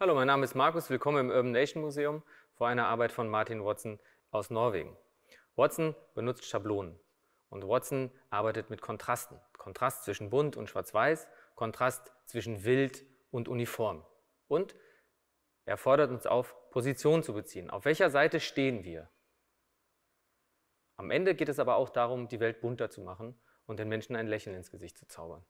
Hallo, mein Name ist Markus, willkommen im Urban Nation Museum vor einer Arbeit von Martin Watson aus Norwegen. Watson benutzt Schablonen und Watson arbeitet mit Kontrasten. Kontrast zwischen bunt und schwarz-weiß, Kontrast zwischen wild und uniform. Und er fordert uns auf, Position zu beziehen. Auf welcher Seite stehen wir? Am Ende geht es aber auch darum, die Welt bunter zu machen und den Menschen ein Lächeln ins Gesicht zu zaubern.